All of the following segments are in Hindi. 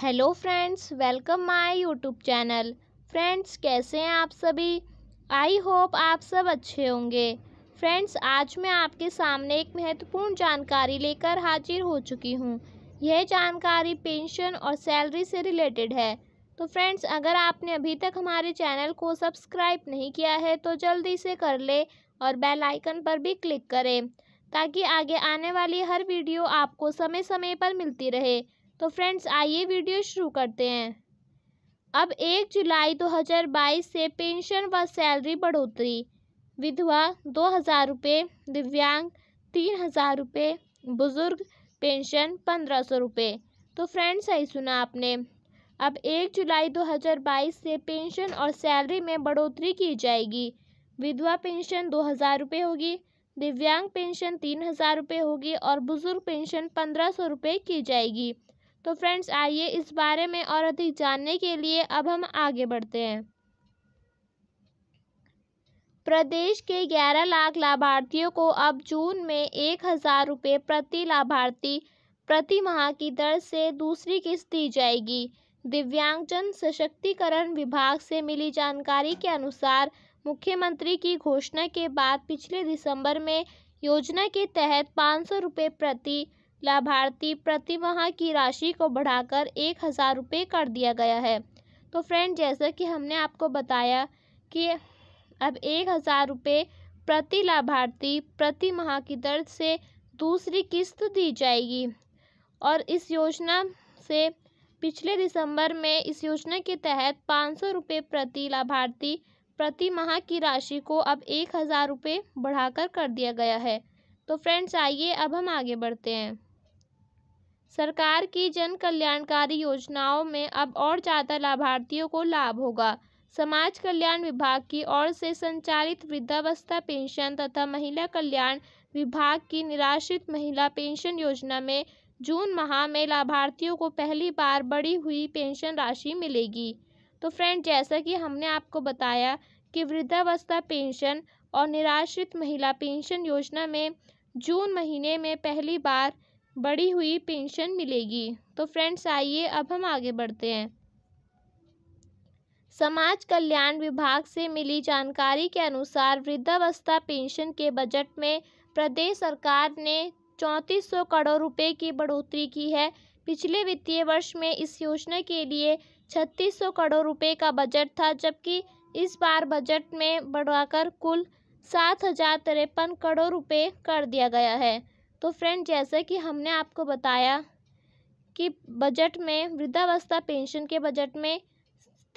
hello friends welcome my YouTube channel friends कैसे हैं आप सभी आई होप आप सब अच्छे होंगे फ्रेंड्स आज मैं आपके सामने एक महत्वपूर्ण जानकारी लेकर हाजिर हो चुकी हूँ यह जानकारी पेंशन और सैलरी से रिलेटेड है तो फ्रेंड्स अगर आपने अभी तक हमारे चैनल को सब्सक्राइब नहीं किया है तो जल्दी से कर ले और बेल आइकन पर भी क्लिक करें ताकि आगे आने वाली हर वीडियो आपको समय समय पर मिलती रहे तो फ्रेंड्स आइए वीडियो शुरू करते हैं अब एक जुलाई 2022 से पेंशन व सैलरी बढ़ोतरी विधवा दो हज़ार रुपये दिव्यांग तीन हज़ार रुपये बुज़ुर्ग पेंशन पंद्रह सौ रुपये तो फ्रेंड्स सही सुना आपने अब एक जुलाई 2022 से पेंशन और सैलरी में बढ़ोतरी की जाएगी विधवा पेंशन दो हज़ार रुपये होगी दिव्यांग पेंशन तीन हज़ार रुपये होगी और बुज़ुर्ग पेंशन पंद्रह सौ रुपये की जाएगी तो फ्रेंड्स आइए इस बारे में और अधिक जानने के लिए अब हम आगे बढ़ते हैं प्रदेश के 11 लाख लाभार्थियों को अब जून में एक हज़ार रुपये प्रति लाभार्थी प्रति माह की दर से दूसरी किस्त दी जाएगी दिव्यांगजन सशक्तिकरण विभाग से मिली जानकारी के अनुसार मुख्यमंत्री की घोषणा के बाद पिछले दिसंबर में योजना के तहत पाँच सौ रुपये प्रति लाभार्थी प्रतिमाह की राशि को बढ़ाकर एक हज़ार रुपये कर दिया गया है तो फ्रेंड जैसा कि हमने आपको बताया कि अब एक हज़ार रुपये प्रति लाभार्थी प्रति माह की दर से दूसरी किस्त दी जाएगी और इस योजना से पिछले दिसंबर में इस योजना के तहत पाँच सौ रुपये प्रति लाभार्थी प्रति माह की राशि को अब एक हज़ार रुपये बढ़ाकर कर दिया गया है तो फ्रेंड्स आइए अब हम आगे बढ़ते हैं सरकार की जन कल्याणकारी योजनाओं में अब और ज्यादा लाभार्थियों को लाभ होगा समाज कल्याण विभाग की ओर से संचालित वृद्धावस्था पेंशन तथा महिला कल्याण विभाग की निराश्रित महिला पेंशन योजना में जून माह में लाभार्थियों को पहली बार बढ़ी हुई पेंशन राशि मिलेगी तो फ्रेंड जैसा कि हमने आपको बताया कि वृद्धावस्था पेंशन और निराश्रित महिला पेंशन योजना में जून महीने में पहली बार बढ़ी हुई पेंशन मिलेगी तो फ्रेंड्स आइए अब हम आगे बढ़ते हैं समाज कल्याण विभाग से मिली जानकारी के अनुसार वृद्धावस्था पेंशन के बजट में प्रदेश सरकार ने चौंतीस सौ करोड़ रुपए की बढ़ोतरी की है पिछले वित्तीय वर्ष में इस योजना के लिए छत्तीस सौ करोड़ रुपए का बजट था जबकि इस बार बजट में बढ़ाकर कुल सात हजार तिरपन करोड़ रुपए कर दिया गया है तो फ्रेंड जैसे कि हमने आपको बताया कि बजट में वृद्धावस्था पेंशन के बजट में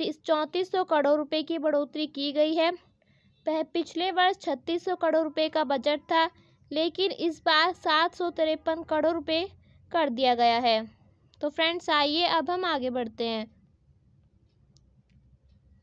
चौंतीस सौ करोड़ रुपए की बढ़ोतरी की गई है पह पिछले वर्ष छत्तीस सौ करोड़ रुपए का बजट था लेकिन इस बार सात सौ तिरपन करोड़ रुपए कर दिया गया है तो फ्रेंड्स आइए अब हम आगे बढ़ते हैं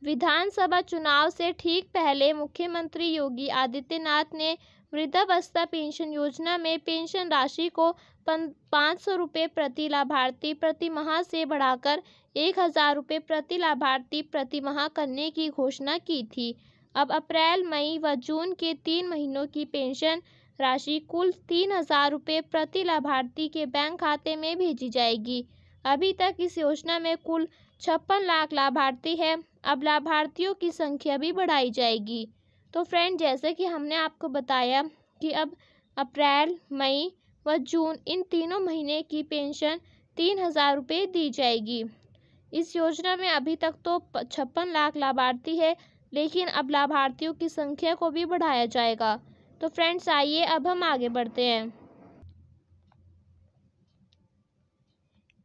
विधानसभा चुनाव से ठीक पहले मुख्यमंत्री योगी आदित्यनाथ ने वृद्धावस्था पेंशन योजना में पेंशन राशि को पाँच सौ रुपये प्रति लाभार्थी प्रति माह से बढ़ाकर एक हज़ार रुपये प्रति लाभार्थी प्रति माह करने की घोषणा की थी अब अप्रैल मई व जून के तीन महीनों की पेंशन राशि कुल तीन हज़ार रुपये प्रति लाभार्थी के बैंक खाते में भेजी जाएगी अभी तक इस योजना में कुल छप्पन लाख लाभार्थी हैं अब लाभार्थियों की संख्या भी बढ़ाई जाएगी तो फ्रेंड जैसे कि हमने आपको बताया कि अब अप्रैल मई व जून इन तीनों महीने की पेंशन तीन हज़ार रुपये दी जाएगी इस योजना में अभी तक तो छप्पन लाख लाभार्थी है लेकिन अब लाभार्थियों की संख्या को भी बढ़ाया जाएगा तो फ्रेंड्स आइए अब हम आगे बढ़ते हैं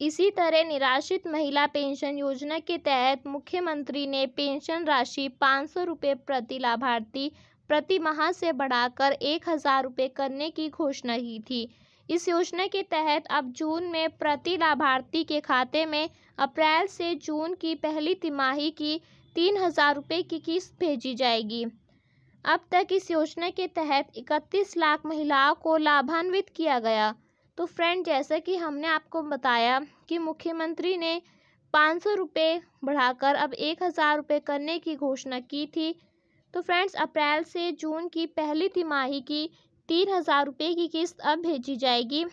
इसी तरह निराश्रित महिला पेंशन योजना के तहत मुख्यमंत्री ने पेंशन राशि पाँच सौ रुपये प्रति लाभार्थी प्रति माह से बढ़ाकर एक हज़ार रुपये करने की घोषणा की थी इस योजना के तहत अब जून में प्रति लाभार्थी के खाते में अप्रैल से जून की पहली तिमाही की तीन हज़ार रुपये की किस्त भेजी जाएगी अब तक इस योजना के तहत इकतीस लाख महिलाओं को लाभान्वित किया गया तो फ्रेंड जैसा कि हमने आपको बताया कि मुख्यमंत्री ने पाँच सौ रुपये बढ़ाकर अब एक हज़ार रुपये करने की घोषणा की थी तो फ्रेंड्स अप्रैल से जून की पहली तिमाही की तीन हज़ार रुपये की किस्त अब भेजी जाएगी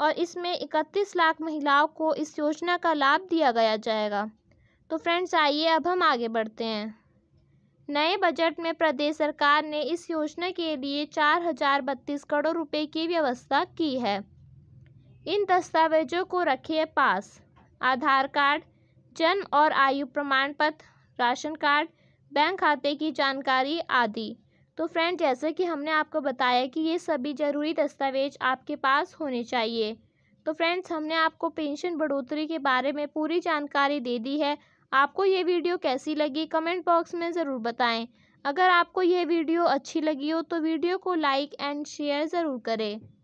और इसमें इकतीस लाख महिलाओं को इस योजना का लाभ दिया गया जाएगा तो फ्रेंड्स आइए अब हम आगे बढ़ते हैं नए बजट में प्रदेश सरकार ने इस योजना के लिए चार हजार बत्तीस करोड़ रुपए की व्यवस्था की है इन दस्तावेजों को रखिए पास आधार कार्ड जन्म और आयु प्रमाण पत्र राशन कार्ड बैंक खाते की जानकारी आदि तो फ्रेंड जैसे कि हमने आपको बताया कि ये सभी ज़रूरी दस्तावेज आपके पास होने चाहिए तो फ्रेंड्स हमने आपको पेंशन बढ़ोतरी के बारे में पूरी जानकारी दे दी है आपको ये वीडियो कैसी लगी कमेंट बॉक्स में ज़रूर बताएं अगर आपको ये वीडियो अच्छी लगी हो तो वीडियो को लाइक एंड शेयर ज़रूर करें